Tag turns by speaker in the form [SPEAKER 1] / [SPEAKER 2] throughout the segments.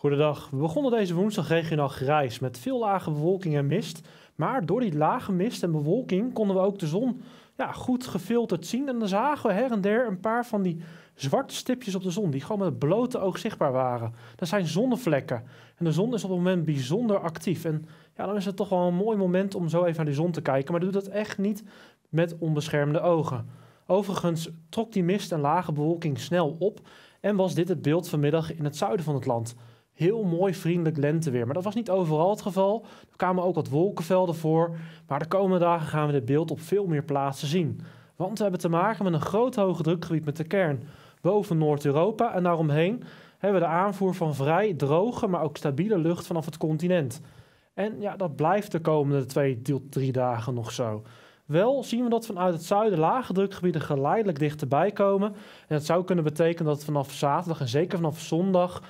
[SPEAKER 1] Goedendag. We begonnen deze woensdag regionaal grijs met veel lage bewolking en mist. Maar door die lage mist en bewolking konden we ook de zon ja, goed gefilterd zien. En dan zagen we her en der een paar van die zwarte stipjes op de zon, die gewoon met het blote oog zichtbaar waren. Dat zijn zonnevlekken. En de zon is op het moment bijzonder actief. En ja, dan is het toch wel een mooi moment om zo even naar die zon te kijken. Maar doe dat echt niet met onbeschermde ogen. Overigens trok die mist en lage bewolking snel op en was dit het beeld vanmiddag in het zuiden van het land heel mooi vriendelijk lenteweer. Maar dat was niet overal het geval. Er kwamen ook wat wolkenvelden voor. Maar de komende dagen gaan we dit beeld op veel meer plaatsen zien. Want we hebben te maken met een groot hoge drukgebied met de kern boven Noord-Europa. En daaromheen hebben we de aanvoer van vrij droge, maar ook stabiele lucht vanaf het continent. En ja, dat blijft de komende twee tot drie dagen nog zo. Wel zien we dat vanuit het zuiden lage drukgebieden geleidelijk dichterbij komen. En dat zou kunnen betekenen dat vanaf zaterdag en zeker vanaf zondag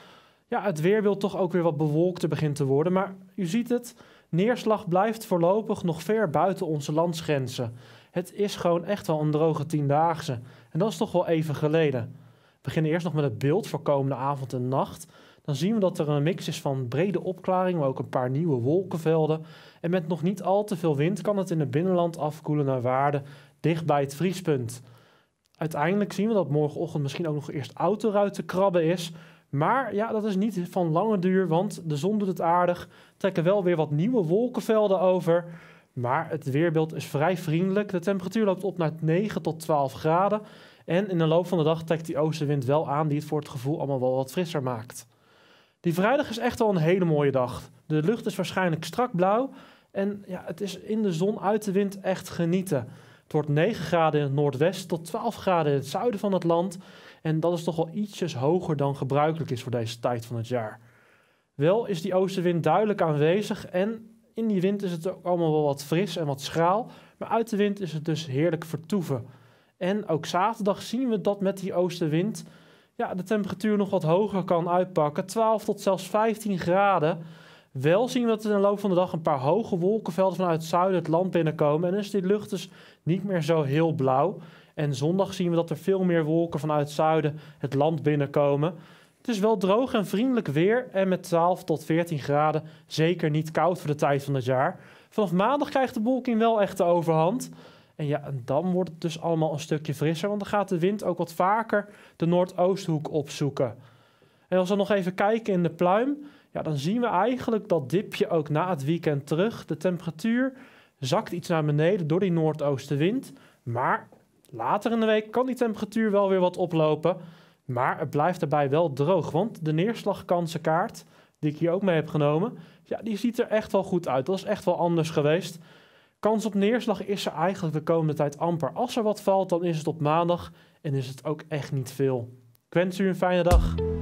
[SPEAKER 1] ja, het weer wil toch ook weer wat bewolkter begint te worden. Maar u ziet het, neerslag blijft voorlopig nog ver buiten onze landsgrenzen. Het is gewoon echt wel een droge tiendaagse. En dat is toch wel even geleden. We beginnen eerst nog met het beeld voor komende avond en nacht. Dan zien we dat er een mix is van brede opklaring, maar ook een paar nieuwe wolkenvelden. En met nog niet al te veel wind kan het in het binnenland afkoelen naar waarde dicht bij het vriespunt. Uiteindelijk zien we dat morgenochtend misschien ook nog eerst autoruiten krabben is. Maar ja, dat is niet van lange duur, want de zon doet het aardig. Trekken wel weer wat nieuwe wolkenvelden over. Maar het weerbeeld is vrij vriendelijk. De temperatuur loopt op naar 9 tot 12 graden. En in de loop van de dag trekt die oostenwind wel aan, die het voor het gevoel allemaal wel wat frisser maakt. Die vrijdag is echt wel een hele mooie dag. De lucht is waarschijnlijk strak blauw. En ja, het is in de zon, uit de wind echt genieten. Het wordt 9 graden in het noordwest tot 12 graden in het zuiden van het land. En dat is toch wel ietsjes hoger dan gebruikelijk is voor deze tijd van het jaar. Wel is die oostenwind duidelijk aanwezig en in die wind is het ook allemaal wel wat fris en wat schraal. Maar uit de wind is het dus heerlijk vertoeven. En ook zaterdag zien we dat met die oostenwind ja, de temperatuur nog wat hoger kan uitpakken. 12 tot zelfs 15 graden. Wel zien we dat er in de loop van de dag een paar hoge wolkenvelden vanuit het zuiden het land binnenkomen. En dan is die lucht dus niet meer zo heel blauw. En zondag zien we dat er veel meer wolken vanuit het zuiden het land binnenkomen. Het is wel droog en vriendelijk weer en met 12 tot 14 graden zeker niet koud voor de tijd van het jaar. Vanaf maandag krijgt de wolking wel echt de overhand. En ja, en dan wordt het dus allemaal een stukje frisser, want dan gaat de wind ook wat vaker de noordoosthoek opzoeken. En als we nog even kijken in de pluim, ja, dan zien we eigenlijk dat dipje ook na het weekend terug. De temperatuur zakt iets naar beneden door die noordoostenwind. Maar later in de week kan die temperatuur wel weer wat oplopen. Maar het blijft daarbij wel droog, want de neerslagkansenkaart, die ik hier ook mee heb genomen, ja, die ziet er echt wel goed uit. Dat is echt wel anders geweest. Kans op neerslag is er eigenlijk de komende tijd amper. Als er wat valt, dan is het op maandag en is het ook echt niet veel. Ik wens u een fijne dag.